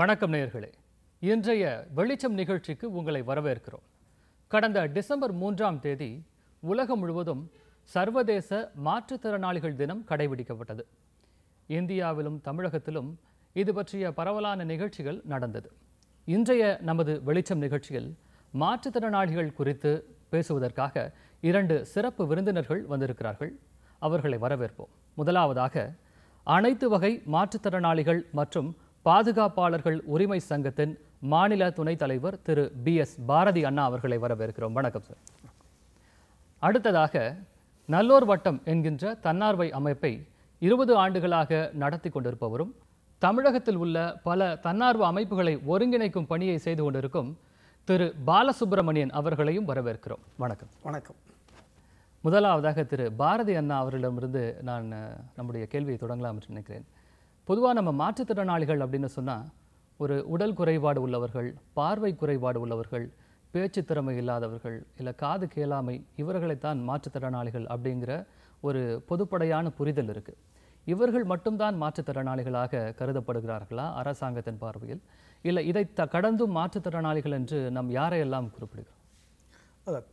வணக்கம் நேயர்களே இன்றைய வெளிச்சம் நிகழ்ச்சிக்கு உங்களை வரவேற்கிறோம் கடந்த டிசம்பர் மூன்றாம் தேதி உலகம் முழுவதும் சர்வதேச மாற்றுத்திறனாளிகள் தினம் கடைபிடிக்கப்பட்டது இந்தியாவிலும் தமிழகத்திலும் இது பற்றிய பரவலான நிகழ்ச்சிகள் நடந்தது இன்றைய நமது வெளிச்சம் நிகழ்ச்சியில் மாற்றுத்திறனாளிகள் குறித்து பேசுவதற்காக இரண்டு சிறப்பு விருந்தினர்கள் வந்திருக்கிறார்கள் அவர்களை வரவேற்போம் முதலாவதாக அனைத்து வகை மாற்றுத்திறனாளிகள் மற்றும் பாதுகாப்பாளர்கள் உரிமை சங்கத்தின் மாநில துணைத் தலைவர் திரு பி எஸ் பாரதி அண்ணா அவர்களை வரவேற்கிறோம் வணக்கம் சார் அடுத்ததாக நல்லோர் வட்டம் என்கின்ற தன்னார்வை அமைப்பை இருபது ஆண்டுகளாக நடத்தி கொண்டிருப்பவரும் தமிழகத்தில் உள்ள பல தன்னார்வ அமைப்புகளை ஒருங்கிணைக்கும் பணியை செய்து கொண்டிருக்கும் திரு பாலசுப்பிரமணியன் அவர்களையும் வரவேற்கிறோம் வணக்கம் வணக்கம் முதலாவதாக திரு பாரதி அண்ணா அவர்களிடமிருந்து நான் நம்முடைய கேள்வியை தொடங்கலாம் என்று நினைக்கிறேன் பொதுவாக நம்ம மாற்றுத்திறனாளிகள் அப்படின்னு சொன்னால் ஒரு உடல் குறைபாடு உள்ளவர்கள் பார்வை குறைபாடு உள்ளவர்கள் பேச்சு திறமை இல்லாதவர்கள் இல்லை காது கேளாமை இவர்களைத்தான் மாற்றுத்திறனாளிகள் அப்படிங்கிற ஒரு பொதுப்படையான புரிதல் இருக்குது இவர்கள் மட்டும்தான் மாற்றுத்திறனாளிகளாக கருதப்படுகிறார்களா அரசாங்கத்தின் பார்வையில் இல்லை இதை த கடந்தும் மாற்றுத்திறனாளிகள் என்று நம் யாரையெல்லாம் குறிப்பிடுகிறோம்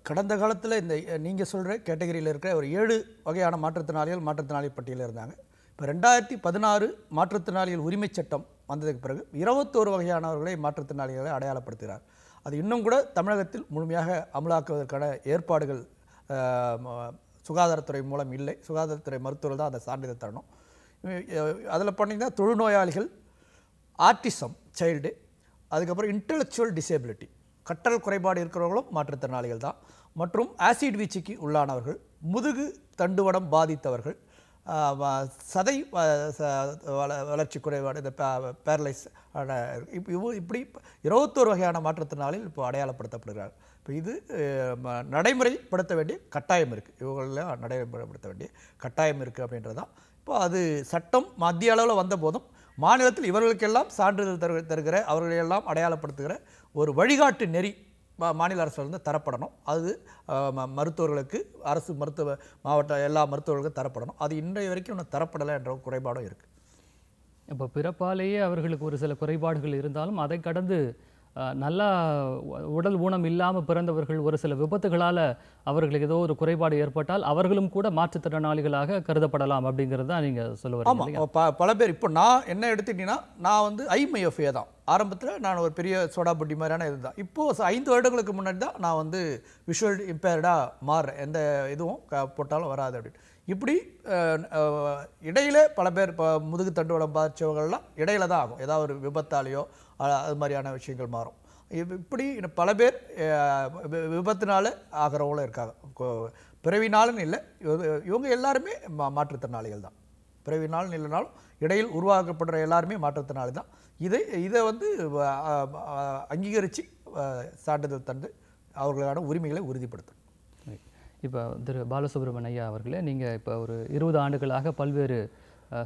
கடந்த காலத்தில் இந்த நீங்கள் சொல்கிற கேட்டகரியில் இருக்கிற ஒரு ஏழு வகையான மாற்றுத்திறனாளிகள் மாற்றுத்திறனாளி பட்டியலில் இருந்தாங்க இப்போ ரெண்டாயிரத்தி பதினாறு மாற்றுத்திறனாளிகள் உரிமை சட்டம் வந்ததுக்கு பிறகு இருபத்தோரு வகையானவர்களை மாற்றுத்திறனாளிகளை அடையாளப்படுத்துகிறார் அது இன்னும் கூட தமிழகத்தில் முழுமையாக அமலாக்குவதற்கான ஏற்பாடுகள் சுகாதாரத்துறை மூலம் இல்லை சுகாதாரத்துறை மருத்துவர்கள் தான் அதை சான்றிதழ் தரணும் அதில் பண்ணிங்கன்னா தொழுநோயாளிகள் ஆர்டிசம் சைல்டு அதுக்கப்புறம் இன்டலெக்சுவல் டிசேபிலிட்டி கற்றல் குறைபாடு இருக்கிறவர்களும் மாற்றுத்திறனாளிகள் தான் மற்றும் ஆசிட் வீச்சுக்கு உள்ளானவர்கள் முதுகு தண்டுவடம் பாதித்தவர்கள் சதை வளர்ச்சி குறைபாடு இந்த பேரலைஸ் இப்படி இருபத்தோரு வகையான மாற்றுத்திறனாளிகள் இப்போ அடையாளப்படுத்தப்படுகிறார் இப்போ இது நடைமுறைப்படுத்த வேண்டிய கட்டாயம் இருக்குது இவங்களெலாம் நடைமுறைப்படுத்த வேண்டிய கட்டாயம் இருக்குது அப்படின்றது தான் இப்போ அது சட்டம் மத்திய அளவில் வந்த போதும் மாநிலத்தில் இவர்களுக்கெல்லாம் சான்றிதழ் தரு தருகிற அவர்களையெல்லாம் அடையாளப்படுத்துகிற ஒரு வழிகாட்டு நெறி மாநில அரசுலேருந்து தரப்படணும் அது மருத்துவர்களுக்கு அரசு மருத்துவ மாவட்ட எல்லா மருத்துவர்களுக்கும் தரப்படணும் அது இன்றைய வரைக்கும் இன்னும் தரப்படலை என்ற குறைபாடும் இருக்குது இப்போ பிறப்பாலேயே அவர்களுக்கு ஒரு சில குறைபாடுகள் இருந்தாலும் அதை கடந்து நல்லா உடல் ஊனம் இல்லாமல் பிறந்தவர்கள் ஒரு சில விபத்துகளால் அவர்களுக்கு ஏதோ ஒரு குறைபாடு ஏற்பட்டால் அவர்களும் கூட மாற்றுத்திறனாளிகளாக கருதப்படலாம் அப்படிங்கிறது தான் நீங்கள் சொல்லுவாங்க ஆமாம் பல பேர் இப்போ நான் என்ன எடுத்துக்கிட்டீங்கன்னா நான் வந்து ஐமைஎஃப்ஏ தான் ஆரம்பத்தில் நான் ஒரு பெரிய சோடா பொட்டி மாதிரியான இருந்தேன் இப்போது ஐந்து வருடங்களுக்கு முன்னாடி தான் நான் வந்து விஷுவல் இம்பேர்டாக மாறுறேன் எந்த இதுவும் போட்டாலும் வராது அப்படின்னு இப்படி இடையில பல பேர் இப்போ முதுகு தண்டுவடம் பாதித்தவங்கள்லாம் இடையில தான் ஆகும் ஏதாவது ஒரு விபத்தாலேயோ அது மாதிரியான விஷயங்கள் மாறும் இப்படி பல பேர் விபத்தினால ஆகிறவங்களும் இருக்காங்க பிறவினாலும் இல்லை இவங்க எல்லாருமே மாற்றுத்திறனாளிகள் தான் பிறவினால் இல்லைனாலும் இடையில் உருவாக்கப்படுற எல்லாருமே மாற்றத்தினால தான் இதை இதை வந்து அங்கீகரித்து சான்றிதழ் தந்து அவர்களான உரிமைகளை உறுதிப்படுத்தணும் இப்போ திரு பாலசுப்ரமணிய ஐயா அவர்களே நீங்கள் இப்போ ஒரு இருபது ஆண்டுகளாக பல்வேறு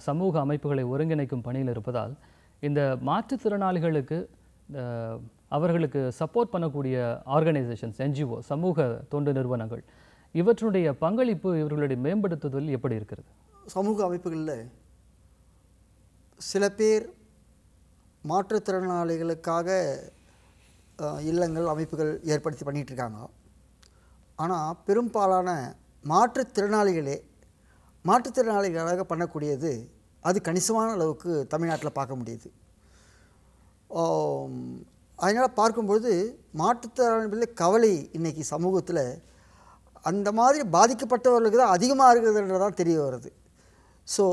சமூக அமைப்புகளை ஒருங்கிணைக்கும் பணியில் இருப்பதால் இந்த மாற்றுத்திறனாளிகளுக்கு அவர்களுக்கு சப்போர்ட் பண்ணக்கூடிய ஆர்கனைசேஷன்ஸ் என்ஜிஓ சமூக தொண்டு நிறுவனங்கள் இவற்றுடைய பங்களிப்பு இவர்களுடைய மேம்படுத்துதல் எப்படி இருக்கிறது சமூக அமைப்புகளில் சில பேர் மாற்றுத்திறனாளிகளுக்காக இல்லங்கள் அமைப்புகள் ஏற்படுத்தி பண்ணிகிட்ருக்காங்க ஆனால் பெரும்பாலான மாற்றுத்திறனாளிகளே மாற்றுத்திறனாளிகளாக பண்ணக்கூடியது அது கணிசமான அளவுக்கு தமிழ்நாட்டில் பார்க்க முடியுது அதனால் பார்க்கும்பொழுது மாற்றுத்திறனாளிகளில் கவலை இன்றைக்கி சமூகத்தில் அந்த மாதிரி பாதிக்கப்பட்டவர்களுக்கு தான் அதிகமாக இருக்கிறதுன்றதான் தெரிய வருது ஸோ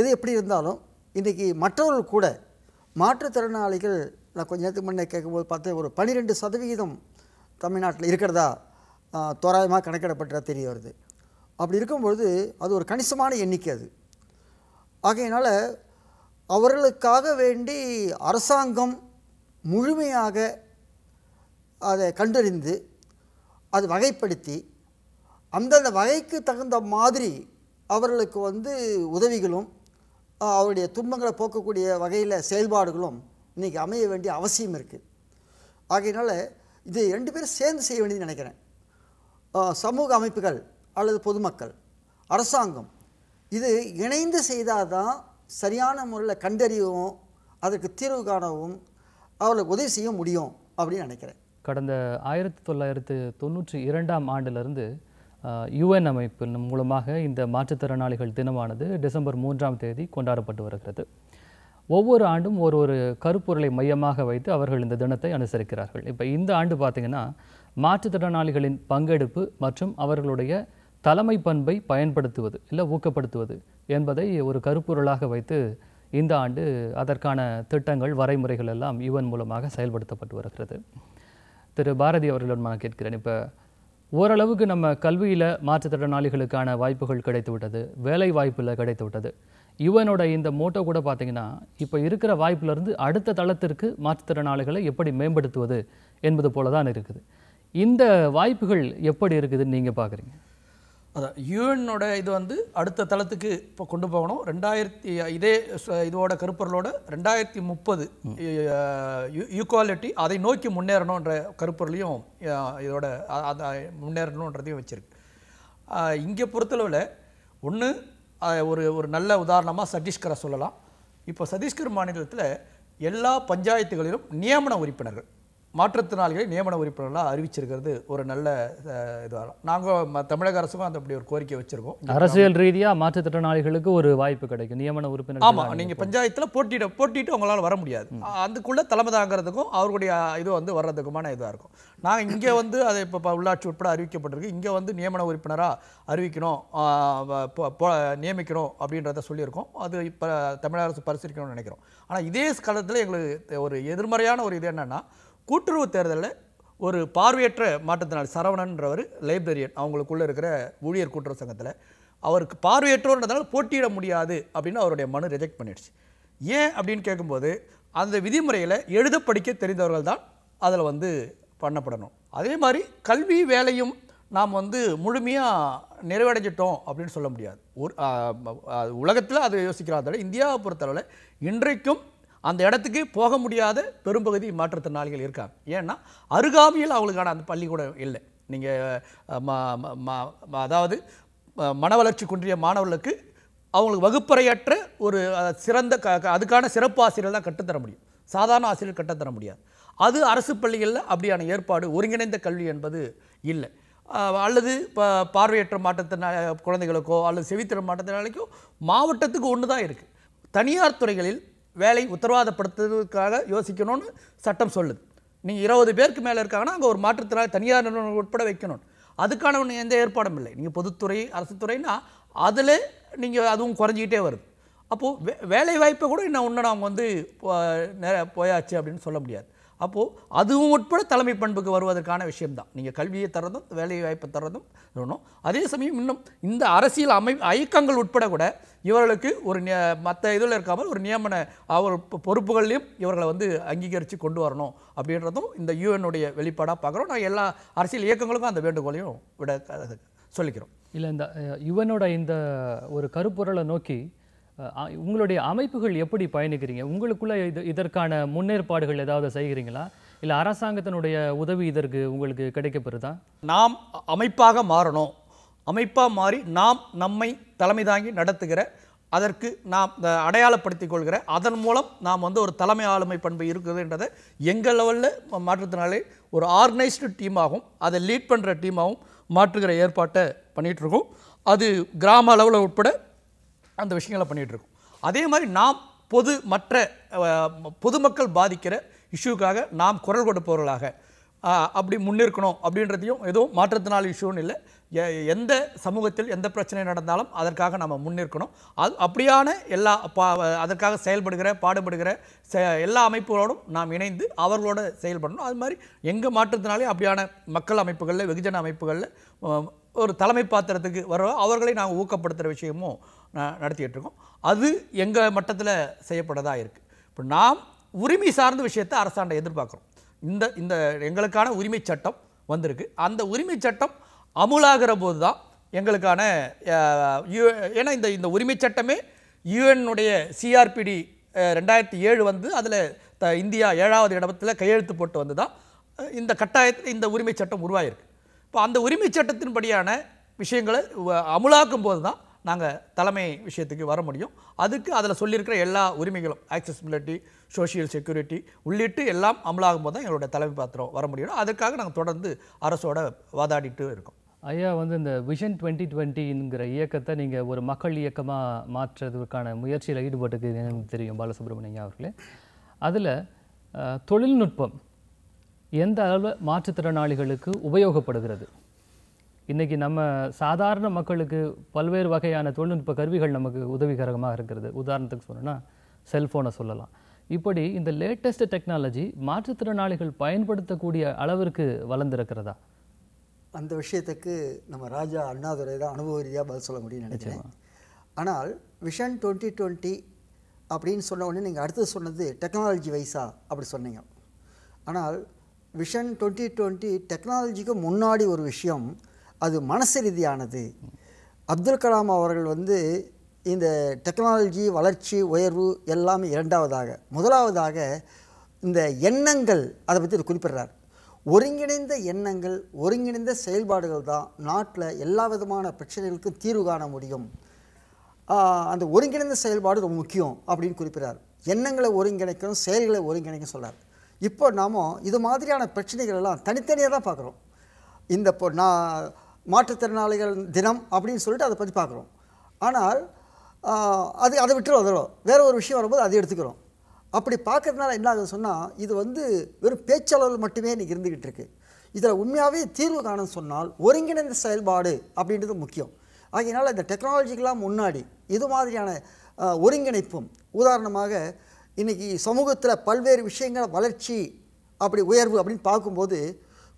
எது எப்படி இருந்தாலும் இன்றைக்கி மற்றவர்கள் கூட மாற்றுத்திறனாளிகள் நான் கொஞ்சம் நேரத்துக்கு முன்னே கேட்கும்போது பார்த்தேன் ஒரு பன்னிரெண்டு சதவிகிதம் தமிழ்நாட்டில் இருக்கிறதா தோராயமாக கணக்கிடப்பட்டதாக தெரிய வருது அப்படி இருக்கும்பொழுது அது ஒரு கணிசமான எண்ணிக்கை அது ஆகையினால் அவர்களுக்காக வேண்டி அரசாங்கம் முழுமையாக அதை கண்டறிந்து அது வகைப்படுத்தி அந்தந்த வகைக்கு தகுந்த மாதிரி அவர்களுக்கு வந்து உதவிகளும் அவருடைய துன்பங்களை போக்கக்கூடிய வகையில் செயல்பாடுகளும் இன்றைக்கி அமைய வேண்டிய அவசியம் இருக்குது ஆகையினால் இது ரெண்டு பேரும் சேர்ந்து செய்ய வேண்டியது நினைக்கிறேன் சமூக அமைப்புகள் அல்லது பொதுமக்கள் அரசாங்கம் இது இணைந்து செய்தால் தான் சரியான முறையில் கண்டறியவும் அதற்கு தீர்வு காணவும் அவர்களுக்கு உதவி செய்ய முடியும் அப்படின்னு நினைக்கிறேன் கடந்த ஆயிரத்தி தொள்ளாயிரத்து தொண்ணூற்றி இரண்டாம் ஆண்டிலிருந்து யுஎன் அமைப்பின் மூலமாக இந்த மாற்றுத்திறனாளிகள் தினமானது டிசம்பர் மூன்றாம் தேதி கொண்டாடப்பட்டு வருகிறது ஒவ்வொரு ஆண்டும் ஒரு ஒரு கருப்பொருளை மையமாக வைத்து அவர்கள் இந்த தினத்தை அனுசரிக்கிறார்கள் இப்போ இந்த ஆண்டு பார்த்திங்கன்னா மாற்றுத்திறனாளிகளின் பங்கெடுப்பு மற்றும் அவர்களுடைய தலைமை பண்பை பயன்படுத்துவது இல்லை ஊக்கப்படுத்துவது என்பதை ஒரு கருப்பொருளாக வைத்து இந்த ஆண்டு அதற்கான திட்டங்கள் வரைமுறைகள் எல்லாம் யுவன் மூலமாக செயல்படுத்தப்பட்டு வருகிறது திரு பாரதி அவர்களிடம் நான் கேட்கிறேன் இப்போ ஓரளவுக்கு நம்ம கல்வியில் மாற்றுத்திறனாளிகளுக்கான வாய்ப்புகள் கிடைத்து விட்டது வேலை வாய்ப்பில் கிடைத்து விட்டது யுவனோட இந்த மோட்டோ கூட பார்த்தீங்கன்னா இப்போ இருக்கிற வாய்ப்பிலிருந்து அடுத்த தளத்திற்கு மாற்றுத்திறனாளிகளை எப்படி மேம்படுத்துவது என்பது போல தான் இருக்குது இந்த வாய்ப்புகள் எப்படி இருக்குதுன்னு நீங்கள் பார்க்குறீங்க அதான் யூஎனோட இது வந்து அடுத்த தளத்துக்கு இப்போ கொண்டு போகணும் ரெண்டாயிரத்தி இதே இதோட கருப்பொருளோட ரெண்டாயிரத்தி முப்பது ஈக்குவாலிட்டி அதை நோக்கி முன்னேறணுன்ற கருப்பொருளையும் இதோட அதை முன்னேறணுன்றதையும் வச்சுருக்கு இங்கே பொறுத்தளவில் ஒன்று ஒரு ஒரு நல்ல உதாரணமாக சத்தீஸ்கரை சொல்லலாம் இப்போ சத்தீஸ்கர் மாநிலத்தில் எல்லா பஞ்சாயத்துகளிலும் நியமன உறுப்பினர்கள் மாற்றுத்திறனாளிகளை நியமன உறுப்பினர்களாக அறிவிச்சிருக்கிறது ஒரு நல்ல இதுதான் நாங்கள் தமிழக அரசுக்கும் அந்த அப்படி ஒரு கோரிக்கை வச்சுருக்கோம் அரசியல் ரீதியாக மாற்றுத்திறனாளிகளுக்கு ஒரு வாய்ப்பு கிடைக்கும் நியமன உறுப்பினர் ஆமாம் நீங்கள் பஞ்சாயத்தில் போட்டியிட போட்டிட்டு அவங்களால வர முடியாது அதுக்குள்ளே தலைமை தாங்கிறதுக்கும் அவருடைய இது வந்து வர்றதுக்குமான இதாக இருக்கும் நாங்கள் இங்கே வந்து அதை இப்போ உள்ளாட்சி உட்பட அறிவிக்கப்பட்டிருக்கு இங்கே வந்து நியமன உறுப்பினராக அறிவிக்கணும் நியமிக்கணும் அப்படின்றத சொல்லியிருக்கோம் அது இப்போ தமிழக அரசு பரிசீலிக்கணும்னு நினைக்கிறோம் ஆனால் இதே காலத்தில் எங்களுக்கு ஒரு எதிர்மறையான ஒரு இது என்னென்னா கூட்டுறவு தேர்தலில் ஒரு பார்வையற்ற மாற்றத்தினால் சரவணன்றவர் லைப்ரரியன் அவங்களுக்குள்ளே இருக்கிற ஊழியர் கூட்டுறவு சங்கத்தில் அவருக்கு பார்வையற்றோன்றதால் போட்டியிட முடியாது அப்படின்னு அவருடைய மனு ரிஜெக்ட் பண்ணிடுச்சு ஏன் அப்படின்னு கேட்கும்போது அந்த விதிமுறையில் எழுத படிக்க தெரிந்தவர்கள் தான் அதில் வந்து பண்ணப்படணும் அதே மாதிரி கல்வி வேலையும் நாம் வந்து முழுமையாக நிறைவடைஞ்சிட்டோம் அப்படின்னு சொல்ல முடியாது ஒரு உலகத்தில் அதை யோசிக்கிறாத இந்தியாவை பொறுத்தளவில் இன்றைக்கும் அந்த இடத்துக்கு போக முடியாத பெரும்பகுதி மாற்றுத்திறனாளிகள் இருக்காங்க ஏன்னா அருகாமையில் அவங்களுக்கான அந்த பள்ளிக்கூடம் இல்லை நீங்கள் அதாவது மன வளர்ச்சி குன்றிய மாணவர்களுக்கு அவங்களுக்கு வகுப்பறையற்ற ஒரு சிறந்த க அதுக்கான சிறப்பு ஆசிரியர் தான் கற்றுத்தர முடியும் சாதாரண ஆசிரியர் கற்றுத்தர முடியாது அது அரசு பள்ளிகளில் அப்படியான ஏற்பாடு ஒருங்கிணைந்த கல்வி என்பது இல்லை அல்லது இப்போ பார்வையற்ற மாற்றத்தினா குழந்தைகளுக்கோ அல்லது செவித்திற மாற்றத்தினாலேக்கோ மாவட்டத்துக்கு ஒன்று தான் இருக்குது தனியார் துறைகளில் வேலை உத்தரவாதப்படுத்துவதற்காக யோசிக்கணும்னு சட்டம் சொல்லுது நீங்கள் இருபது பேருக்கு மேலே இருக்காங்கன்னா அங்கே ஒரு மாற்றுத்திறனாளி தனியார் நிறுவனங்கள் உட்பட வைக்கணும் அதுக்கான ஒன்று எந்த ஏற்பாடும் இல்லை நீங்கள் பொதுத்துறை அரசு அரசுத்துறைன்னா அதில் நீங்கள் அதுவும் குறைஞ்சிக்கிட்டே வருது அப்போது வே வேலை வாய்ப்பை கூட இன்னும் இன்னும் அவங்க வந்து போயாச்சு அப்படின்னு சொல்ல முடியாது அப்போது அதுவும் உட்பட தலைமை பண்புக்கு வருவதற்கான விஷயம்தான் நீங்கள் கல்வியை தரதும் வேலை வாய்ப்பை தரதும் வேணும் அதே சமயம் இன்னும் இந்த அரசியல் அமை ஐக்கங்கள் உட்பட கூட இவர்களுக்கு ஒரு மற்ற இதில் இருக்காமல் ஒரு நியமன அவர் பொறுப்புகள்லையும் இவர்களை வந்து அங்கீகரித்து கொண்டு வரணும் அப்படின்றதும் இந்த யூஎனுடைய வெளிப்பாடாக பார்க்குறோம் நான் எல்லா அரசியல் இயக்கங்களுக்கும் அந்த வேண்டுகோளையும் விட சொல்லிக்கிறோம் இல்லை இந்த யுவனோட இந்த ஒரு கருப்பொருளை நோக்கி உங்களுடைய அமைப்புகள் எப்படி பயணிக்கிறீங்க உங்களுக்குள்ளே இது இதற்கான முன்னேற்பாடுகள் ஏதாவது செய்கிறீங்களா இல்லை அரசாங்கத்தினுடைய உதவி இதற்கு உங்களுக்கு கிடைக்கப்படுதா நாம் அமைப்பாக மாறணும் அமைப்பாக மாறி நாம் நம்மை தலைமை தாங்கி நடத்துகிற அதற்கு நாம் அடையாளப்படுத்திக் கொள்கிற அதன் மூலம் நாம் வந்து ஒரு தலைமை ஆளுமை பண்பு என்றதை எங்கள் லெவலில் மாற்றத்தினாலே ஒரு ஆர்கனைஸ்டு டீமாகவும் அதை லீட் பண்ணுற டீமாகவும் மாற்றுகிற ஏற்பாட்டை பண்ணிகிட்ருக்கோம் அது கிராம அளவில் உட்பட அந்த விஷயங்களை பண்ணிகிட்டு இருக்கோம் அதே மாதிரி நாம் பொது மற்ற பொதுமக்கள் பாதிக்கிற இஷ்யூக்காக நாம் குரல் கொடுப்பவர்களாக அப்படி முன்னிற்கணும் அப்படின்றதையும் எதுவும் மாற்றத்தினால் இஷ்யூன்னு இல்லை எந்த சமூகத்தில் எந்த பிரச்சனை நடந்தாலும் அதற்காக நம்ம முன்னிற்கணும் அது அப்படியான எல்லா பா அதற்காக செயல்படுகிற பாடுபடுகிற செ எல்லா அமைப்புகளோடும் நாம் இணைந்து அவர்களோட செயல்படணும் அது மாதிரி எங்கள் மாற்றத்தினாலே அப்படியான மக்கள் அமைப்புகளில் வெகுஜன அமைப்புகளில் ஒரு தலைமை பாத்திரத்துக்கு வர அவர்களை நாங்கள் ஊக்கப்படுத்துகிற விஷயமும் நடத்திக்கிட்டு இருக்கோம் அது எங்கள் மட்டத்தில் செய்யப்படதாக இருக்குது இப்போ நாம் உரிமை சார்ந்த விஷயத்தை அரசாண்டை எதிர்பார்க்குறோம் இந்த இந்த எங்களுக்கான உரிமை சட்டம் வந்திருக்கு அந்த உரிமை சட்டம் அமுலாகிற போது தான் எங்களுக்கான ஏன்னா இந்த இந்த உரிமை சட்டமே யுஎன்னுடைய சிஆர்பிடி ரெண்டாயிரத்தி ஏழு வந்து அதில் த இந்தியா ஏழாவது இடத்தில் கையெழுத்து போட்டு வந்து தான் இந்த கட்டாயத்தில் இந்த உரிமை சட்டம் உருவாகிருக்கு இப்போ அந்த உரிமை சட்டத்தின்படியான விஷயங்களை அமுலாக்கும் போது தான் நாங்கள் தலைமை விஷயத்துக்கு வர முடியும் அதுக்கு அதில் சொல்லியிருக்கிற எல்லா உரிமைகளும் ஆக்சஸ்பிலிட்டி சோஷியல் செக்யூரிட்டி உள்ளிட்டு எல்லாம் அமலாகும் போது தான் எங்களுடைய தலைமை பாத்திரம் வர முடியும் அதுக்காக நாங்கள் தொடர்ந்து அரசோட வாதாடிட்டு இருக்கோம் ஐயா வந்து இந்த விஷன் டுவெண்ட்டி டுவெண்ட்டிங்கிற இயக்கத்தை நீங்கள் ஒரு மக்கள் இயக்கமாக மாற்றுறதுக்கான முயற்சியில் ஈடுபட்டுக்கு எனக்கு தெரியும் பாலசுப்ரமணியம் அவர்களே அதில் தொழில்நுட்பம் எந்த அளவு மாற்றுத்திறனாளிகளுக்கு உபயோகப்படுகிறது இன்றைக்கி நம்ம சாதாரண மக்களுக்கு பல்வேறு வகையான தொழில்நுட்ப கருவிகள் நமக்கு உதவிகரமாக இருக்கிறது உதாரணத்துக்கு சொன்னோன்னா செல்ஃபோனை சொல்லலாம் இப்படி இந்த லேட்டஸ்ட் டெக்னாலஜி மாற்றுத்திறனாளிகள் பயன்படுத்தக்கூடிய அளவிற்கு வளர்ந்துருக்கிறதா அந்த விஷயத்துக்கு நம்ம ராஜா அண்ணாதுரை தான் அனுபவ ரீதியாக பதில் சொல்ல முடியும்னு நினைச்சேன் ஆனால் விஷன் டுவெண்ட்டி டுவெண்ட்டி அப்படின்னு சொன்ன உடனே நீங்கள் அடுத்தது சொன்னது டெக்னாலஜி வைஸா அப்படி சொன்னீங்க ஆனால் விஷன் டுவெண்ட்டி டுவெண்ட்டி டெக்னாலஜிக்கு முன்னாடி ஒரு விஷயம் அது மனசு ரீதியானது அப்துல் கலாம் அவர்கள் வந்து இந்த டெக்னாலஜி வளர்ச்சி உயர்வு எல்லாமே இரண்டாவதாக முதலாவதாக இந்த எண்ணங்கள் அதை பற்றி குறிப்பிடுறார் ஒருங்கிணைந்த எண்ணங்கள் ஒருங்கிணைந்த செயல்பாடுகள் தான் நாட்டில் எல்லா விதமான பிரச்சனைகளுக்கும் தீர்வு காண முடியும் அந்த ஒருங்கிணைந்த செயல்பாடு ரொம்ப முக்கியம் அப்படின்னு குறிப்பிடுறார் எண்ணங்களை ஒருங்கிணைக்கணும் செயல்களை ஒருங்கிணைக்கும் சொல்கிறார் இப்போ நாம் இது மாதிரியான பிரச்சனைகள் எல்லாம் தனித்தனியாக தான் பார்க்குறோம் இந்த இப்போ நான் மாற்றுத்திறனாளிகள் தினம் அப்படின்னு சொல்லிட்டு அதை பற்றி பார்க்குறோம் ஆனால் அது அதை விட்டுரும் அதோ வேறு ஒரு விஷயம் வரும்போது அதை எடுத்துக்கிறோம் அப்படி பார்க்குறதுனால என்ன ஆகுது சொன்னால் இது வந்து வெறும் பேச்சளவில் மட்டுமே இன்றைக்கி இருந்துக்கிட்டு இருக்குது இதில் உண்மையாகவே தீர்வு காணும்னு சொன்னால் ஒருங்கிணைந்த செயல்பாடு அப்படின்றது முக்கியம் ஆகையினால் இந்த டெக்னாலஜிக்கெலாம் முன்னாடி இது மாதிரியான ஒருங்கிணைப்பும் உதாரணமாக இன்றைக்கி சமூகத்தில் பல்வேறு விஷயங்கள் வளர்ச்சி அப்படி உயர்வு அப்படின்னு பார்க்கும்போது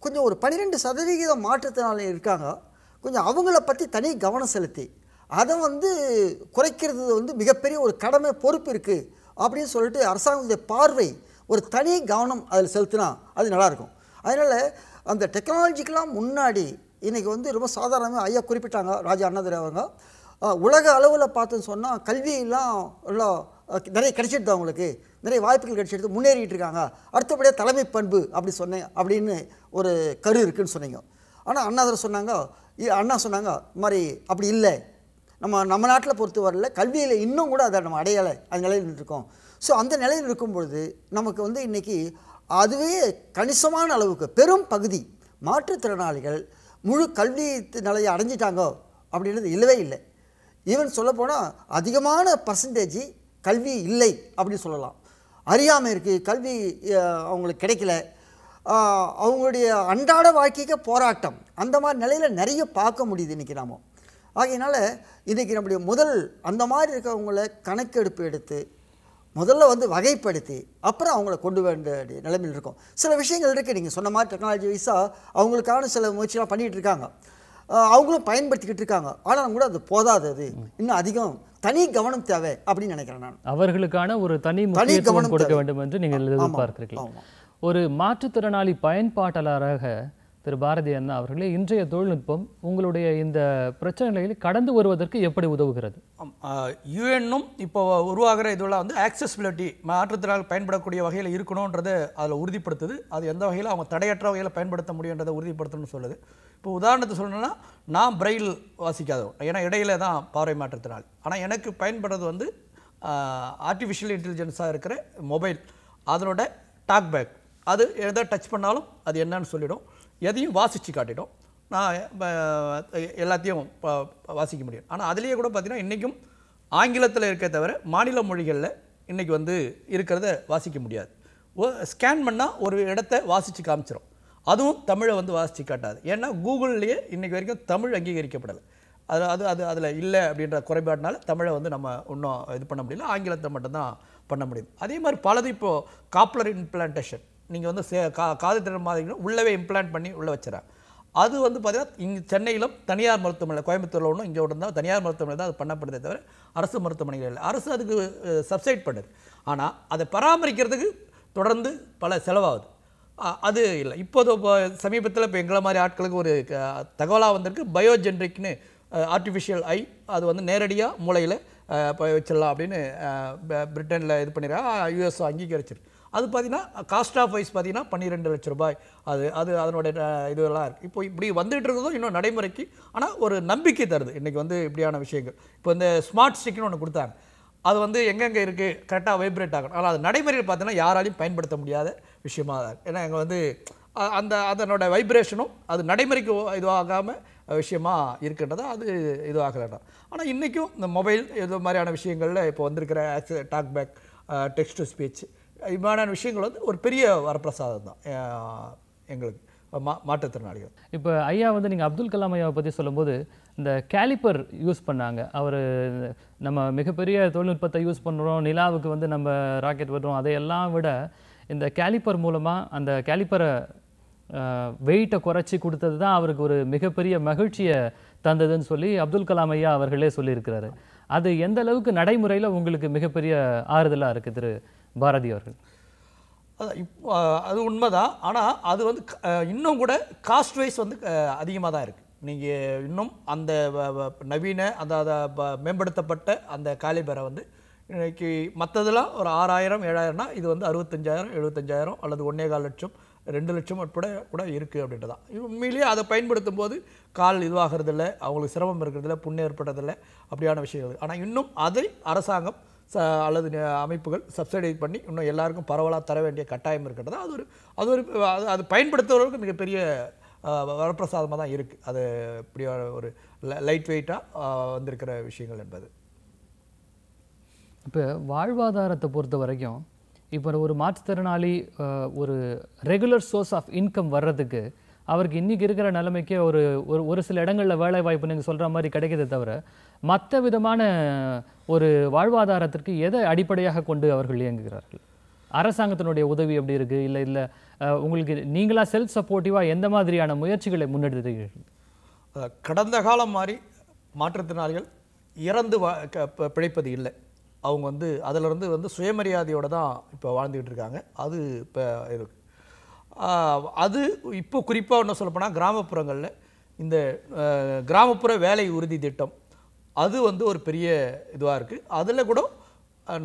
கொஞ்சம் ஒரு பன்னிரெண்டு சதவிகிதம் மாற்றத்தினால இருக்காங்க கொஞ்சம் அவங்கள பற்றி தனி கவனம் செலுத்தி அதை வந்து குறைக்கிறது வந்து மிகப்பெரிய ஒரு கடமை பொறுப்பு இருக்குது அப்படின்னு சொல்லிட்டு அரசாங்கத்துடைய பார்வை ஒரு தனி கவனம் அதில் செலுத்தினா அது நல்லாயிருக்கும் அதனால் அந்த டெக்னாலஜிக்கெலாம் முன்னாடி இன்றைக்கி வந்து ரொம்ப சாதாரணமாக ஐயா குறிப்பிட்டாங்க ராஜா அண்ணாதுரை அவங்க உலக அளவில் பார்த்துன்னு சொன்னால் கல்வியெல்லாம் எல்லாம் நிறைய கிடைச்சிடுது அவங்களுக்கு நிறைய வாய்ப்புகள் கிடைச்சிடுது முன்னேறிட்டு இருக்காங்க அடுத்தபடியாக தலைமை பண்பு அப்படி சொன்னேன் அப்படின்னு ஒரு கரு இருக்குதுன்னு சொன்னீங்க ஆனால் அண்ணாதர் சொன்னாங்க அண்ணா சொன்னாங்க இது மாதிரி அப்படி இல்லை நம்ம நம்ம நாட்டில் பொறுத்தவரையில் கல்வியில் இன்னும் கூட அதை நம்ம அடையலை அந்த நிலையில் இருக்கோம் ஸோ அந்த நிலையில் இருக்கும் பொழுது நமக்கு வந்து இன்றைக்கி அதுவே கணிசமான அளவுக்கு பெரும் பகுதி மாற்றுத்திறனாளிகள் முழு கல்வி நிலையை அடைஞ்சிட்டாங்க அப்படின்றது இல்லவே இல்லை ஈவன் சொல்லப்போனால் அதிகமான பர்சன்டேஜ் கல்வி இல்லை அப்படின்னு சொல்லலாம் அறியாமல் இருக்குது கல்வி அவங்களுக்கு கிடைக்கல அவங்களுடைய அன்றாட வாழ்க்கைக்கு போராட்டம் அந்த மாதிரி நிலையில் நிறைய பார்க்க முடியுது இன்றைக்கி நாம் ஆகையினால் இன்றைக்கி நம்முடைய முதல் அந்த மாதிரி இருக்கிறவங்கள கணக்கெடுப்பு எடுத்து முதல்ல வந்து வகைப்படுத்தி அப்புறம் அவங்கள கொண்டு வேண்டிய நிலைமையில் இருக்கும் சில விஷயங்கள் இருக்குது நீங்கள் சொன்ன மாதிரி டெக்னாலஜி வைஸாக அவங்களுக்கான சில முயற்சிலாம் பண்ணிகிட்டு இருக்காங்க அவங்களும் பயன்படுத்திக்கிட்டு இருக்காங்க ஆனாலும் கூட அது போதாது அது இன்னும் அதிகம் தனி கவனம் தேவை அப்படின்னு நினைக்கிறேன் நான் அவர்களுக்கான ஒரு தனி தனி கவனம் கொடுக்க வேண்டும் என்று நீங்கள் எதிர்பார்க்கிறீர்கள் ஒரு மாற்றுத்திறனாளி பயன்பாட்டாளராக திரு பாரதி அண்ணா அவர்களே இன்றைய தொழில்நுட்பம் உங்களுடைய இந்த பிரச்சனைகளில் கடந்து வருவதற்கு எப்படி உதவுகிறது யுஎன்னும் இப்போ உருவாகிற இதுவெல்லாம் வந்து ஆக்சஸ்பிலிட்டி மாற்றுத்திறனால் பயன்படக்கூடிய வகையில் இருக்கணுன்றது அதில் உறுதிப்படுத்துது அது எந்த வகையில் அவங்க தடையற்ற வகையில் பயன்படுத்த முடியுன்றதை உறுதிப்படுத்தணும்னு சொல்லுது இப்போ உதாரணத்தை சொல்லணும்னா நான் பிரெயில் வாசிக்காதவன் ஏன்னா இடையில தான் பார்வை மாற்றுத்திறனால் ஆனால் எனக்கு பயன்படுறது வந்து ஆர்டிஃபிஷியல் இன்டெலிஜென்ஸாக இருக்கிற மொபைல் அதனோட டாக் பேக் அது எதை டச் பண்ணாலும் அது என்னன்னு சொல்லிடும் எதையும் வாசித்து காட்டிடும் நான் எல்லாத்தையும் வாசிக்க முடியும் ஆனால் அதுலேயே கூட பார்த்திங்கன்னா இன்றைக்கும் ஆங்கிலத்தில் இருக்க தவிர மாநில மொழிகளில் இன்றைக்கி வந்து இருக்கிறத வாசிக்க முடியாது ஸ்கேன் பண்ணால் ஒரு இடத்த வாசித்து காமிச்சிடும் அதுவும் தமிழை வந்து வாசித்து காட்டாது ஏன்னா கூகுள்லேயே இன்றைக்கி வரைக்கும் தமிழ் அங்கீகரிக்கப்படலை அது அது அது அதில் இல்லை அப்படின்ற குறைபாட்டினால தமிழை வந்து நம்ம இன்னும் இது பண்ண முடியல ஆங்கிலத்தை மட்டும்தான் பண்ண முடியும் அதே மாதிரி பலது இப்போது காப்புலர் இம்ப்ளான்டேஷன் நீங்கள் வந்து சே கா காது திறன் மாதிரி உள்ளவே இம்ப்ளான்ட் பண்ணி உள்ளே வச்சுறாங்க அது வந்து பார்த்தீங்கன்னா இங்கே சென்னையிலும் தனியார் மருத்துவமனை கோயம்புத்தூரில் ஒன்றும் இங்கே ஒன்று தான் தனியார் மருத்துவமனை தான் அது பண்ணப்படுதே தவிர அரசு மருத்துவமனைகள் இல்லை அரசு அதுக்கு சப்சைட் பண்ணுது ஆனால் அதை பராமரிக்கிறதுக்கு தொடர்ந்து பல செலவாகுது அது இல்லை இப்போது இப்போ சமீபத்தில் இப்போ எங்களை மாதிரி ஆட்களுக்கு ஒரு தகவலாக வந்திருக்கு பயோஜென்ரிக்னு ஆர்டிஃபிஷியல் ஐ அது வந்து நேரடியாக மூளையில் வச்சிடலாம் அப்படின்னு பிரிட்டனில் இது பண்ணிடுறா யூஎஸ்ஓ அங்கீகரிச்சிருக்கு அது பார்த்தீங்கன்னா காஸ்ட் ஆஃப் வைஸ் பார்த்தீங்கன்னா பன்னிரெண்டு லட்ச ரூபாய் அது அது அதனுடைய இதெல்லாம் இருக்குது இப்போ இப்படி வந்துகிட்டு இருக்கிறதும் இன்னும் நடைமுறைக்கு ஆனால் ஒரு நம்பிக்கை தருது இன்றைக்கி வந்து இப்படியான விஷயங்கள் இப்போ இந்த ஸ்மார்ட் ஸ்டிக்னு ஒன்று கொடுத்தாங்க அது வந்து எங்கெங்கே இருக்குது கரெக்டாக வைப்ரேட் ஆகணும் ஆனால் அது நடைமுறையில் பார்த்தீங்கன்னா யாராலையும் பயன்படுத்த முடியாத விஷயமாக தான் ஏன்னா எங்கள் வந்து அந்த அதனோட வைப்ரேஷனும் அது நடைமுறைக்கு இதுவாகாமல் விஷயமாக இருக்கின்றது அது இதுவாக வேண்டாம் ஆனால் இன்றைக்கும் இந்த மொபைல் இது மாதிரியான விஷயங்களில் இப்போ வந்திருக்கிற talk back text to speech இதுமாதிரியான விஷயங்கள் வந்து ஒரு பெரிய வரப்பிரசாதம் தான் எங்களுக்கு மா மாற்றுத்திறனாளிகள் இப்போ ஐயா வந்து நீங்கள் அப்துல் கலாம் ஐயாவை பற்றி சொல்லும்போது இந்த கேலிப்பர் யூஸ் பண்ணாங்க அவர் நம்ம மிகப்பெரிய தொழில்நுட்பத்தை யூஸ் பண்ணுறோம் நிலாவுக்கு வந்து நம்ம ராக்கெட் விடுறோம் அதையெல்லாம் விட இந்த கேலிப்பர் மூலமாக அந்த கேலிப்பரை வெயிட்டை குறைச்சி கொடுத்தது தான் அவருக்கு ஒரு மிகப்பெரிய மகிழ்ச்சியை தந்ததுன்னு சொல்லி அப்துல் கலாம் ஐயா அவர்களே சொல்லியிருக்கிறாரு அது எந்த அளவுக்கு நடைமுறையில் உங்களுக்கு மிகப்பெரிய ஆறுதலாக இருக்குது திரு பாரதி அவர்கள் இப்போ அது உண்மை தான் ஆனால் அது வந்து இன்னும் கூட காஸ்ட் வைஸ் வந்து அதிகமாக தான் இருக்குது நீங்கள் இன்னும் அந்த நவீன அந்த அதை மேம்படுத்தப்பட்ட அந்த காலிபரை வந்து இன்றைக்கி மற்றதெல்லாம் ஒரு ஆறாயிரம் ஏழாயிரம்னா இது வந்து அறுபத்தஞ்சாயிரம் எழுபத்தஞ்சாயிரம் அல்லது ஒன்றே கால் லட்சம் ரெண்டு லட்சம் உட்பட கூட இருக்குது அப்படின்றது தான் உண்மையிலேயே அதை பயன்படுத்தும் போது கால் இதுவாகிறதில்ல அவங்களுக்கு சிரமம் இருக்கிறதில்ல புண்ணு ஏற்படுறதில்ல அப்படியான விஷயங்கள் ஆனால் இன்னும் அதை அரசாங்கம் ச அல்லது அமைப்புகள் சப்சிடைஸ் பண்ணி இன்னும் எல்லாருக்கும் பரவலாக தர வேண்டிய கட்டாயம் இருக்கிறது அது ஒரு அது ஒரு அது அது பயன்படுத்துகிறவர்களுக்கு மிகப்பெரிய வரப்பிரசாதமாக தான் இருக்குது அது இப்படி ஒரு லைட் வெயிட்டாக வந்திருக்கிற விஷயங்கள் என்பது இப்போ வாழ்வாதாரத்தை பொறுத்த வரைக்கும் இப்போ ஒரு மாற்றுத்திறனாளி ஒரு ரெகுலர் சோர்ஸ் ஆஃப் இன்கம் வர்றதுக்கு அவருக்கு இன்றைக்கி இருக்கிற நிலைமைக்கு ஒரு ஒரு ஒரு சில இடங்களில் வேலை வாய்ப்பு நீங்கள் சொல்கிற மாதிரி கிடைக்கிறத தவிர மற்ற விதமான ஒரு வாழ்வாதாரத்திற்கு எதை அடிப்படையாக கொண்டு அவர்கள் இயங்குகிறார்கள் அரசாங்கத்தினுடைய உதவி எப்படி இருக்குது இல்லை இல்லை உங்களுக்கு நீங்களாக செல்ஃப் சப்போர்ட்டிவாக எந்த மாதிரியான முயற்சிகளை முன்னெடுத்துகிறீர்கள் கடந்த காலம் மாதிரி மாற்றுத்திறனாளிகள் இறந்து வா பிழைப்பது இல்லை அவங்க வந்து அதிலிருந்து வந்து சுயமரியாதையோடு தான் இப்போ வாழ்ந்துக்கிட்டு இருக்காங்க அது இப்போ அது இப்போ குறிப்பாக என்ன சொல்லப்போனால் கிராமப்புறங்களில் இந்த கிராமப்புற வேலை உறுதி திட்டம் அது வந்து ஒரு பெரிய இதுவாக இருக்குது அதில் கூட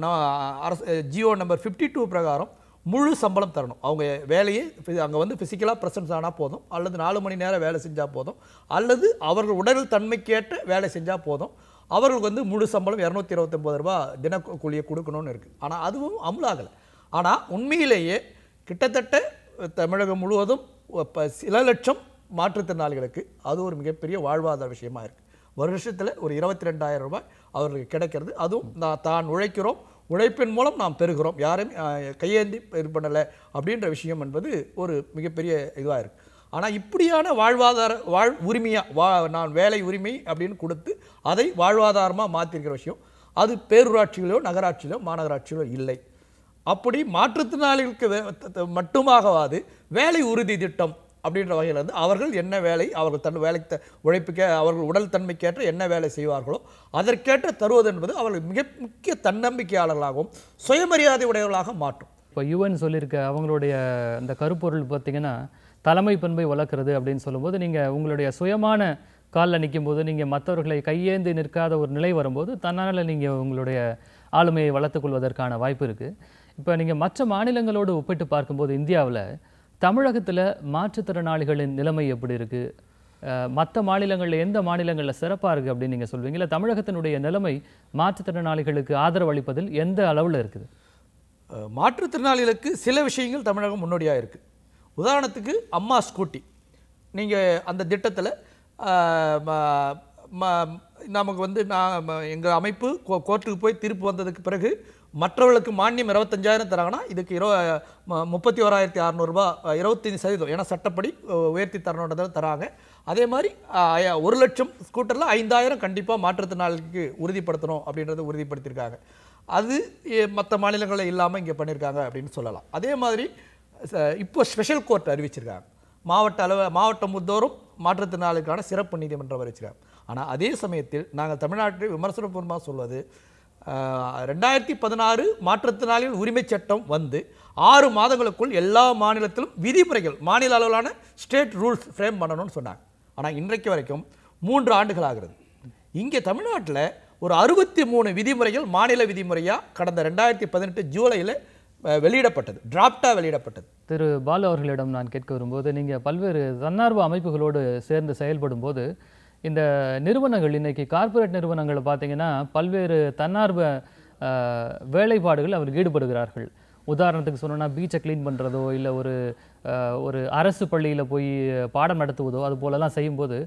நான் அரசு ஜியோ நம்பர் ஃபிஃப்டி டூ பிரகாரம் முழு சம்பளம் தரணும் அவங்க வேலையை அங்கே வந்து ஃபிசிக்கலாக ப்ரெசன்ஸ் ஆனால் போதும் அல்லது நாலு மணி நேரம் வேலை செஞ்சால் போதும் அல்லது அவர்கள் உடல் தன்மைக்கேற்ற வேலை செஞ்சால் போதும் அவர்களுக்கு வந்து முழு சம்பளம் இரநூத்தி இருபத்தொம்பது ரூபா தினக்கூலியை கொடுக்கணும்னு இருக்குது ஆனால் அதுவும் அமுலாகலை ஆனால் உண்மையிலேயே கிட்டத்தட்ட தமிழகம் முழுவதும் இப்போ சில லட்சம் மாற்றுத்திறனாளிகளுக்கு அது ஒரு மிகப்பெரிய வாழ்வாதார விஷயமாக இருக்குது வருஷத்தில் ஒரு இருபத்தி ரெண்டாயிரம் ரூபாய் அவர்களுக்கு கிடைக்கிறது அதுவும் நான் தான் உழைக்கிறோம் உழைப்பின் மூலம் நாம் பெறுகிறோம் யாரும் கையேந்தி இது பண்ணலை அப்படின்ற விஷயம் என்பது ஒரு மிகப்பெரிய இதுவாக இருக்குது ஆனால் இப்படியான வாழ்வாதார வாழ் உரிமையாக வா நான் வேலை உரிமை அப்படின்னு கொடுத்து அதை வாழ்வாதாரமாக மாற்றிருக்கிற விஷயம் அது பேரூராட்சிகளோ நகராட்சியிலோ மாநகராட்சியிலோ இல்லை அப்படி மாற்றுத்திறனாளிகளுக்கு மட்டுமாகவாது வேலை உறுதி திட்டம் அப்படின்ற வகையில் வந்து அவர்கள் என்ன வேலை அவர்கள் தன் வேலைக்கு உழைப்புக்கே அவர்கள் உடல் தன்மைக்கேற்ற என்ன வேலை செய்வார்களோ அதற்கேற்ற தருவது என்பது அவர்கள் மிக முக்கிய தன்னம்பிக்கையாளர்களாகவும் சுயமரியாதை உடையவர்களாக மாற்றும் இப்போ யுஎன் சொல்லியிருக்க அவங்களுடைய அந்த கருப்பொருள் பார்த்திங்கன்னா தலைமை பண்பை வளர்க்குறது அப்படின்னு சொல்லும்போது நீங்கள் உங்களுடைய சுயமான காலில் நிற்கும் போது நீங்கள் மற்றவர்களை கையேந்தி நிற்காத ஒரு நிலை வரும்போது தன்னால் நீங்கள் உங்களுடைய ஆளுமையை வளர்த்துக்கொள்வதற்கான வாய்ப்பு இருக்குது இப்போ நீங்கள் மற்ற மாநிலங்களோடு ஒப்பிட்டு பார்க்கும்போது இந்தியாவில் தமிழகத்தில் மாற்றுத்திறனாளிகளின் நிலைமை எப்படி இருக்குது மற்ற மாநிலங்களில் எந்த மாநிலங்களில் சிறப்பாக இருக்குது அப்படின்னு நீங்கள் சொல்வீங்களா தமிழகத்தினுடைய நிலைமை மாற்றுத்திறனாளிகளுக்கு ஆதரவு அளிப்பதில் எந்த அளவில் இருக்குது மாற்றுத்திறனாளிகளுக்கு சில விஷயங்கள் தமிழகம் முன்னோடியாக இருக்குது உதாரணத்துக்கு அம்மா ஸ்கூட்டி நீங்கள் அந்த திட்டத்தில் நமக்கு வந்து நான் எங்கள் அமைப்பு கோ கோர்ட்டுக்கு போய் தீர்ப்பு வந்ததுக்கு பிறகு மற்றவர்களுக்கு மானியம் இருபத்தஞ்சாயிரம் தராங்கன்னா இதுக்கு இருவ முப்பத்தி ஓராயிரத்தி அறநூறுபா இருபத்தஞ்சி சதவீதம் ஏன்னா சட்டப்படி உயர்த்தி தரணுன்றதை தராங்க அதே மாதிரி ஒரு லட்சம் ஸ்கூட்டரில் ஐந்தாயிரம் கண்டிப்பாக மாற்றுத்திறனாளிக்கு உறுதிப்படுத்தணும் அப்படின்றத உறுதிப்படுத்தியிருக்காங்க அது மற்ற மாநிலங்களில் இல்லாமல் இங்கே பண்ணியிருக்காங்க அப்படின்னு சொல்லலாம் அதே மாதிரி இப்போ ஸ்பெஷல் கோர்ட் அறிவிச்சிருக்காங்க மாவட்ட அளவு மாவட்டம் முத்தோறும் மாற்றுத்திறனாளிக்கான சிறப்பு நீதிமன்றம் வரைச்சிருக்காங்க ஆனால் அதே சமயத்தில் நாங்கள் தமிழ்நாட்டில் விமர்சனப்பூர்வமாக சொல்வது ரெண்டாயிரத்தி பதினாறு மாற்றுத்திறனாளிகள் உரிமை சட்டம் வந்து ஆறு மாதங்களுக்குள் எல்லா மாநிலத்திலும் விதிமுறைகள் மாநில அளவிலான ஸ்டேட் ரூல்ஸ் ஃப்ரேம் பண்ணணும்னு சொன்னாங்க ஆனால் இன்றைக்கு வரைக்கும் மூன்று ஆண்டுகள் ஆகிறது இங்கே தமிழ்நாட்டில் ஒரு அறுபத்தி மூணு விதிமுறைகள் மாநில விதிமுறையாக கடந்த ரெண்டாயிரத்தி பதினெட்டு ஜூலையில் வெளியிடப்பட்டது டிராப்டாக வெளியிடப்பட்டது திரு பாலு அவர்களிடம் நான் கேட்க வரும்போது நீங்கள் பல்வேறு தன்னார்வ அமைப்புகளோடு சேர்ந்து செயல்படும் போது இந்த நிறுவனங்கள் இன்றைக்கி கார்ப்பரேட் நிறுவனங்கள் பார்த்தீங்கன்னா பல்வேறு தன்னார்வ வேலைப்பாடுகள் அவர்கள் ஈடுபடுகிறார்கள் உதாரணத்துக்கு சொன்னோன்னா பீச்சை க்ளீன் பண்ணுறதோ இல்லை ஒரு ஒரு அரசு பள்ளியில் போய் பாடம் நடத்துவதோ அது போலலாம் செய்யும்போது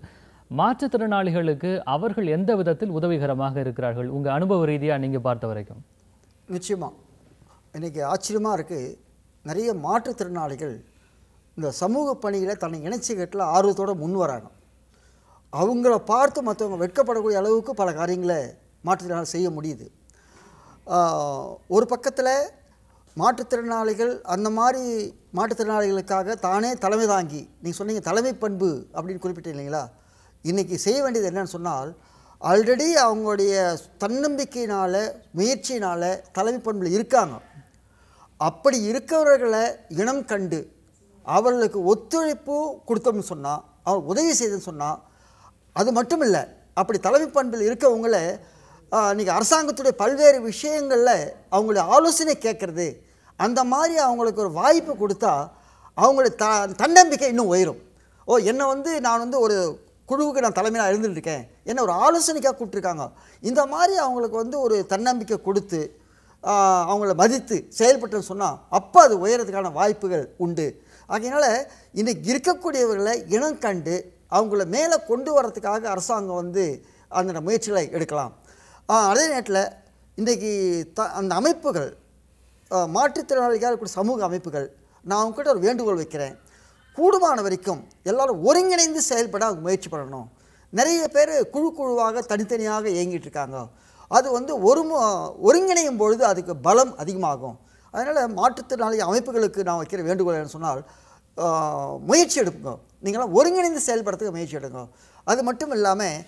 மாற்றுத்திறனாளிகளுக்கு அவர்கள் எந்த விதத்தில் உதவிகரமாக இருக்கிறார்கள் உங்கள் அனுபவ ரீதியாக நீங்கள் பார்த்த வரைக்கும் நிச்சயமாக இன்றைக்கி ஆச்சரியமாக இருக்குது நிறைய மாற்றுத்திறனாளிகள் இந்த சமூக பணியில் தன்னை இணைச்சிக்கிட்டில் ஆர்வத்தோடு முன் வராங்க அவங்கள பார்த்து மற்றவங்க வெட்கப்படக்கூடிய அளவுக்கு பல காரியங்களை மாற்றுத்திறனால் செய்ய முடியுது ஒரு பக்கத்தில் மாற்றுத்திறனாளிகள் அந்த மாதிரி மாற்றுத்திறனாளிகளுக்காக தானே தலைமை தாங்கி நீங்கள் சொன்னீங்க தலைமை பண்பு அப்படின்னு குறிப்பிட்டீங்க இல்லைங்களா இன்றைக்கி செய்ய வேண்டியது என்னன்னு சொன்னால் ஆல்ரெடி அவங்களுடைய தன்னம்பிக்கையினால் முயற்சியினால் தலைமை பண்பில் இருக்காங்க அப்படி இருக்கிறவர்களை இனம் கண்டு அவர்களுக்கு ஒத்துழைப்பு கொடுத்தோம்னு சொன்னால் அவர் உதவி செய்தன்னு சொன்னால் அது மட்டும் இல்லை அப்படி தலைமை பண்பில் இருக்கவங்களை இன்றைக்கி அரசாங்கத்துடைய பல்வேறு விஷயங்களில் அவங்களுடைய ஆலோசனை கேட்குறது அந்த மாதிரி அவங்களுக்கு ஒரு வாய்ப்பு கொடுத்தா அவங்களுடைய த தன்னம்பிக்கை இன்னும் உயரும் ஓ என்னை வந்து நான் வந்து ஒரு குழுவுக்கு நான் தலைமையாக எழுந்துட்டுருக்கேன் என்ன ஒரு ஆலோசனைக்காக கூப்பிட்ருக்காங்க இந்த மாதிரி அவங்களுக்கு வந்து ஒரு தன்னம்பிக்கை கொடுத்து அவங்கள மதித்து செயல்பட்டுன்னு சொன்னால் அப்போ அது உயரத்துக்கான வாய்ப்புகள் உண்டு ஆகையினால இன்றைக்கி இருக்கக்கூடியவர்களை இனம் கண்டு அவங்கள மேலே கொண்டு வர்றதுக்காக அரசாங்கம் வந்து அந்த முயற்சிகளை எடுக்கலாம் அதே நேரத்தில் இன்றைக்கி த அந்த அமைப்புகள் மாற்றுத்திறனாளிகளாக இருக்கக்கூடிய சமூக அமைப்புகள் நான் அவங்ககிட்ட ஒரு வேண்டுகோள் வைக்கிறேன் கூடுமான வரைக்கும் எல்லோரும் ஒருங்கிணைந்து செயல்பட அவங்க முயற்சி பண்ணணும் நிறைய பேர் குழு குழுவாக தனித்தனியாக இயங்கிட்டு இருக்காங்க அது வந்து ஒரு ஒருங்கிணையும் பொழுது அதுக்கு பலம் அதிகமாகும் அதனால் மாற்றுத்திறனாளி அமைப்புகளுக்கு நான் வைக்கிற வேண்டுகோள் என்ன சொன்னால் முயற்சி எடுப்போம் நீங்களாம் ஒருங்கிணைந்து செயல்படுறதுக்கு முயற்சி எடுங்க அது மட்டும் இல்லாமல்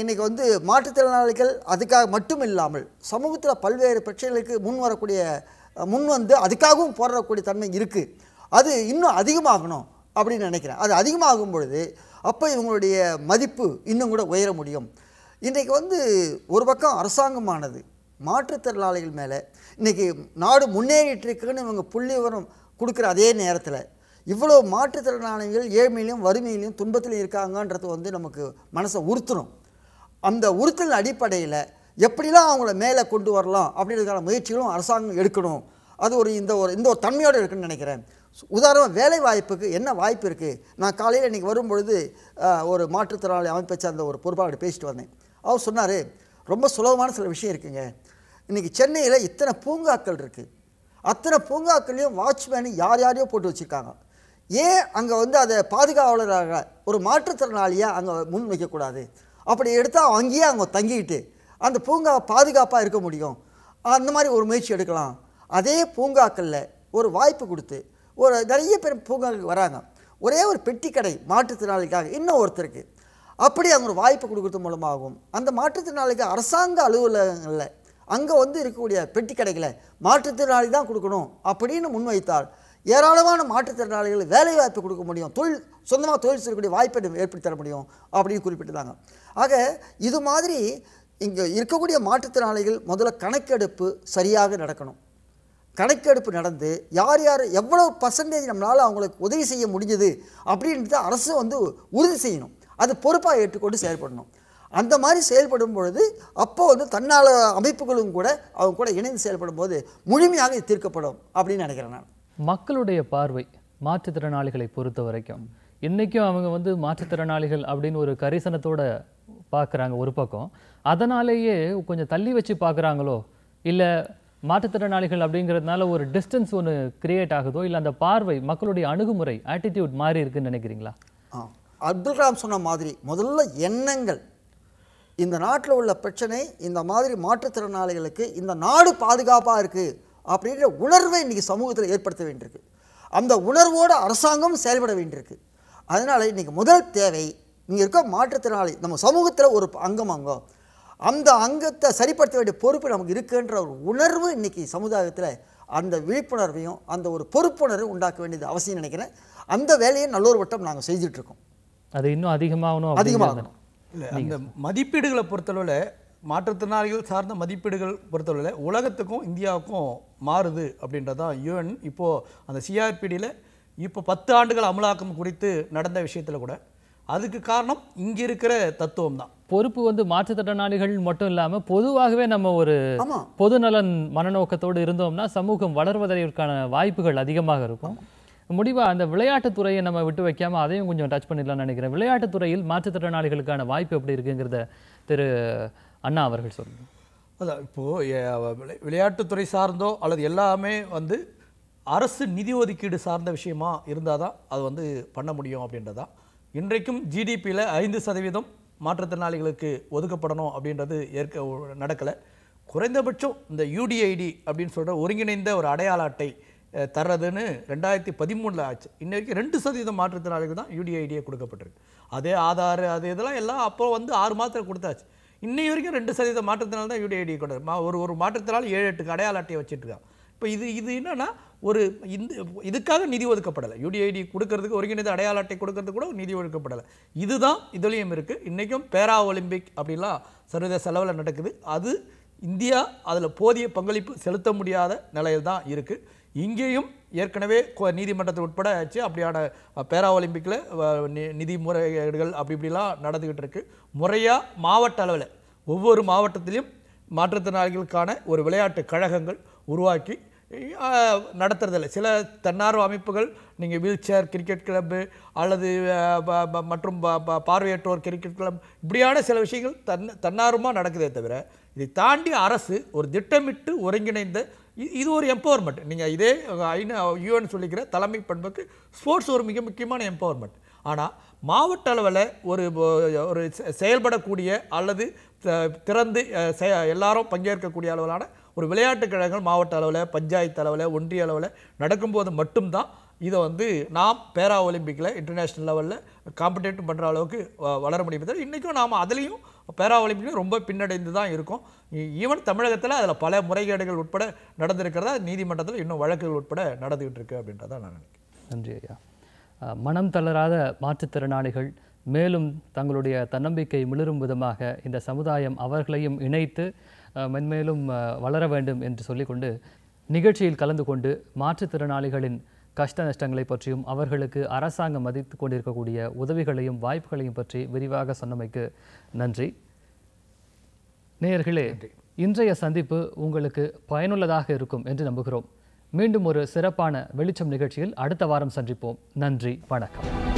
இன்றைக்கி வந்து மாற்றுத்திறனாளிகள் அதுக்காக மட்டும் இல்லாமல் சமூகத்தில் பல்வேறு பிரச்சனைகளுக்கு முன் வரக்கூடிய முன் வந்து அதுக்காகவும் போராடக்கூடிய தன்மை இருக்குது அது இன்னும் அதிகமாகணும் அப்படின்னு நினைக்கிறேன் அது அதிகமாகும் பொழுது அப்போ இவங்களுடைய மதிப்பு இன்னும் கூட உயர முடியும் இன்றைக்கு வந்து ஒரு பக்கம் அரசாங்கமானது மாற்றுத்திறனாளிகள் மேலே இன்றைக்கி நாடு முன்னேறிட்டு இருக்குன்னு இவங்க புள்ளி விவரம் கொடுக்குற அதே நேரத்தில் இவ்வளோ மாற்றுத்திறனாளிகள் ஏழ்மையிலையும் வறுமையிலையும் துன்பத்திலையும் இருக்காங்கன்றது வந்து நமக்கு மனசை உறுத்தணும் அந்த உறுத்தல் அடிப்படையில் எப்படிலாம் அவங்கள மேலே கொண்டு வரலாம் அப்படின்றதுக்கான முயற்சிகளும் அரசாங்கம் எடுக்கணும் அது ஒரு இந்த ஒரு இந்த ஒரு தன்மையோடு இருக்குன்னு நினைக்கிறேன் உதாரணம் வேலை வாய்ப்புக்கு என்ன வாய்ப்பு இருக்குது நான் காலையில் இன்றைக்கி வரும்பொழுது ஒரு மாற்றுத்திறனாளி அமைப்பை சார்ந்த ஒரு பொறுப்பாளர் பேசிட்டு வந்தேன் அவர் சொன்னார் ரொம்ப சுலபமான சில விஷயம் இருக்குங்க இன்றைக்கி சென்னையில் இத்தனை பூங்காக்கள் இருக்குது அத்தனை பூங்காக்கள்லேயும் வாட்ச்மேனு யார் யாரையோ போட்டு வச்சுருக்காங்க ஏன் அங்கே வந்து அதை பாதுகாவலராக ஒரு மாற்றுத்திறனாளியாக அங்கே முன் வைக்கக்கூடாது அப்படி எடுத்தால் அங்கேயே அவங்க தங்கிட்டு அந்த பூங்கா பாதுகாப்பாக இருக்க முடியும் அந்த மாதிரி ஒரு முயற்சி எடுக்கலாம் அதே பூங்காக்களில் ஒரு வாய்ப்பு கொடுத்து ஒரு நிறைய பேர் பூங்காக்கள் வராங்க ஒரே ஒரு பெட்டி கடை மாற்றுத்திறனாளிக்காக இன்னும் ஒருத்தருக்கு அப்படி அவங்க ஒரு வாய்ப்பு கொடுக்கறது மூலமாகும் அந்த மாற்றுத்திறனாளிக்கு அரசாங்க அலுவலகங்களில் அங்கே வந்து இருக்கக்கூடிய பெட்டி கடைகளை மாற்றுத்திறனாளி தான் கொடுக்கணும் அப்படின்னு முன்வைத்தால் ஏராளமான மாற்றுத்திறனாளிகள் வேலைவாய்ப்பு கொடுக்க முடியும் தொழில் சொந்தமாக தொழில் செய்யக்கூடிய வாய்ப்பை ஏற்படுத்தி தர முடியும் அப்படின்னு குறிப்பிட்டிருந்தாங்க ஆக இது மாதிரி இங்கே இருக்கக்கூடிய மாற்றுத்திறனாளிகள் முதல்ல கணக்கெடுப்பு சரியாக நடக்கணும் கணக்கெடுப்பு நடந்து யார் யார் எவ்வளோ பர்சன்டேஜ் நம்மளால் அவங்களுக்கு உதவி செய்ய முடிஞ்சது அப்படின்றத அரசு வந்து உறுதி செய்யணும் அது பொறுப்பாக ஏற்றுக்கொண்டு செயல்படணும் அந்த மாதிரி செயல்படும் பொழுது அப்போ வந்து தன்னால் அமைப்புகளும் கூட அவங்க கூட இணைந்து செயல்படும் போது முழுமையாக தீர்க்கப்படும் அப்படின்னு நினைக்கிறேன் நான் மக்களுடைய பார்வை மாற்றுத்திறனாளிகளை பொறுத்த வரைக்கும் இன்றைக்கும் அவங்க வந்து மாற்றுத்திறனாளிகள் அப்படின்னு ஒரு கரிசனத்தோட பார்க்குறாங்க ஒரு பக்கம் அதனாலேயே கொஞ்சம் தள்ளி வச்சு பார்க்குறாங்களோ இல்லை மாற்றுத்திறனாளிகள் அப்படிங்கிறதுனால ஒரு டிஸ்டன்ஸ் ஒன்று கிரியேட் ஆகுதோ இல்லை அந்த பார்வை மக்களுடைய அணுகுமுறை ஆட்டிடியூட் மாறி இருக்குன்னு நினைக்கிறீங்களா அப்துல் ராம் சொன்ன மாதிரி முதல்ல எண்ணங்கள் இந்த நாட்டில் உள்ள பிரச்சனை இந்த மாதிரி மாற்றுத்திறனாளிகளுக்கு இந்த நாடு பாதுகாப்பாக இருக்குது அப்படின்ற உணர்வை இன்றைக்கி சமூகத்தில் ஏற்படுத்த வேண்டியிருக்கு அந்த உணர்வோடு அரசாங்கம் செயல்பட வேண்டியிருக்கு அதனால் இன்றைக்கி முதல் தேவை இங்கே இருக்க மாற்றுத்திறனாளி நம்ம சமூகத்தில் ஒரு அங்கம் அங்கம் அந்த அங்கத்தை சரிப்படுத்த வேண்டிய பொறுப்பு நமக்கு இருக்குன்ற ஒரு உணர்வு இன்றைக்கி சமுதாயத்தில் அந்த விழிப்புணர்வையும் அந்த ஒரு பொறுப்புணர்வு உண்டாக்க வேண்டியது அவசியம் நினைக்கிறேன் அந்த வேலையை நல்லொரு வட்டம் நாங்கள் செஞ்சிட்ருக்கோம் அது இன்னும் அதிகமாகணும் அதிகமாகணும் இல்லை அந்த மதிப்பீடுகளை பொறுத்தளவில் மாற்றுத்திறனாளிகள் சார்ந்த மதிப்பீடுகள் பொறுத்தவரையில் உலகத்துக்கும் இந்தியாவுக்கும் மாறுது அப்படின்றதான் யூஎன் இப்போது அந்த சிஆர்பிடியில் இப்போ பத்து ஆண்டுகள் அமலாக்கம் குறித்து நடந்த விஷயத்தில் கூட அதுக்கு காரணம் இங்கே இருக்கிற தத்துவம் தான் பொறுப்பு வந்து மாற்றுத்திறனாளிகள் மட்டும் இல்லாமல் பொதுவாகவே நம்ம ஒரு பொது நலன் மனநோக்கத்தோடு இருந்தோம்னா சமூகம் வளர்வதற்கான வாய்ப்புகள் அதிகமாக இருக்கும் முடிவாக அந்த விளையாட்டுத்துறையை நம்ம விட்டு வைக்காமல் அதையும் கொஞ்சம் டச் பண்ணிடலாம்னு நினைக்கிறேன் விளையாட்டுத்துறையில் மாற்றுத்திறனாளிகளுக்கான வாய்ப்பு எப்படி இருக்குங்கிறத திரு அண்ணா அவர்கள் சொல்லுங்கள் அதான் இப்போது விளையாட்டுத்துறை சார்ந்தோ அல்லது எல்லாமே வந்து அரசு நிதி ஒதுக்கீடு சார்ந்த விஷயமா இருந்தால் தான் அது வந்து பண்ண முடியும் அப்படின்றதான் இன்றைக்கும் ஜிடிபியில் ஐந்து சதவீதம் மாற்றுத்திறனாளிகளுக்கு ஒதுக்கப்படணும் அப்படின்றது ஏற்க நடக்கலை குறைந்தபட்சம் இந்த யூடிஐடி அப்படின்னு சொல்கிற ஒருங்கிணைந்த ஒரு அடையாள அட்டை தர்றதுன்னு ரெண்டாயிரத்தி பதிமூணில் ஆச்சு இன்றைக்கு ரெண்டு சதவீதம் மாற்றுத்திறனாளிகள் தான் யூடிஐடியை கொடுக்கப்பட்டிருக்கு அதே ஆதார் அது இதெல்லாம் எல்லாம் அப்போ வந்து ஆறு மாதத்தில் கொடுத்தாச்சு இன்னை வரைக்கும் ரெண்டு சதவீத மாற்றத்தினால தான் யூடிஐடி மா ஒரு ஒரு மாற்றத்தினால் ஏழு எட்டு அடையாள அட்டையை வச்சுட்ருக்காங்க இப்போ இது இது என்னென்னா ஒரு இந்த இதுக்காக நிதி ஒதுக்கப்படலை யூடிஐடி கொடுக்கறதுக்கு ஒருங்கிணைந்த அடையாள அட்டை கொடுக்கறதுக்கு கூட நிதி ஒதுக்கப்படலை இதுதான் இதுலேயும் இருக்குது இன்றைக்கும் பேரா ஒலிம்பிக் அப்படிலாம் சர்வதேச அளவில் நடக்குது அது இந்தியா அதில் போதிய பங்களிப்பு செலுத்த முடியாத நிலையில் தான் இருக்குது இங்கேயும் ஏற்கனவே நீதிமன்றத்தில் உட்பட ஆச்சு அப்படியான பேரா ஒலிம்பிக்கில் நிதி முறைகேடுகள் அப்படி இப்படிலாம் நடந்துக்கிட்டு இருக்குது முறையாக மாவட்ட அளவில் ஒவ்வொரு மாவட்டத்திலையும் மாற்றுத்திறனாளிகளுக்கான ஒரு விளையாட்டு கழகங்கள் உருவாக்கி நடத்துறதில்ல சில தன்னார்வ அமைப்புகள் நீங்கள் வீல் சேர் கிரிக்கெட் கிளப்பு அல்லது மற்றும் பார்வையற்றோர் கிரிக்கெட் கிளப் இப்படியான சில விஷயங்கள் தன் தன்னார்வமாக நடக்குதே தவிர இதை தாண்டி அரசு ஒரு திட்டமிட்டு ஒருங்கிணைந்த இது ஒரு எம்பவர்மெண்ட் நீங்கள் இதே ஐநா யூஎன் சொல்லிக்கிற தலைமை பண்புக்கு ஸ்போர்ட்ஸ் ஒரு மிக முக்கியமான எம்பவர்மெண்ட் ஆனால் மாவட்ட அளவில் ஒரு ஒரு செயல்படக்கூடிய அல்லது திறந்து எல்லாரும் பங்கேற்கக்கூடிய அளவிலான ஒரு விளையாட்டுக் கழகங்கள் மாவட்ட அளவில் பஞ்சாயத்து அளவில் ஒன்றிய அளவில் நடக்கும்போது மட்டும்தான் இதை வந்து நாம் பேரா ஒலிம்பிக்கில் இன்டர்நேஷ்னல் லெவலில் காம்படேட்டிவ் பண்ணுற அளவுக்கு வளர முடியும் இன்றைக்கும் நாம் அதுலேயும் பேரா ரொம்ப பின்னடைந்து தான் இருக்கும் ஈவன் தமிழகத்தில் அதில் பல முறைகேடுகள் உட்பட நடந்திருக்கிறதா நீதிமன்றத்தில் இன்னும் வழக்குகள் உட்பட நடந்துகிட்டு இருக்கு அப்படின்றத நான் நினைக்கிறேன் நன்றி ஐயா மனம் தளராத மாற்றுத்திறனாளிகள் மேலும் தங்களுடைய தன்னம்பிக்கை மிளரும் விதமாக இந்த சமுதாயம் அவர்களையும் இணைத்து மென்மேலும் வளர வேண்டும் என்று சொல்லிக்கொண்டு நிகழ்ச்சியில் கலந்து கொண்டு மாற்றுத்திறனாளிகளின் கஷ்ட நஷ்டங்களை பற்றியும் அவர்களுக்கு அரசாங்கம் மதித்து கொண்டிருக்கக்கூடிய உதவிகளையும் வாய்ப்புகளையும் பற்றி விரிவாக சொன்னமைக்கு நன்றி நேயர்களே இன்றைய சந்திப்பு உங்களுக்கு பயனுள்ளதாக இருக்கும் என்று நம்புகிறோம் மீண்டும் ஒரு சிறப்பான வெளிச்சம் நிகழ்ச்சியில் அடுத்த வாரம் சந்திப்போம் நன்றி வணக்கம்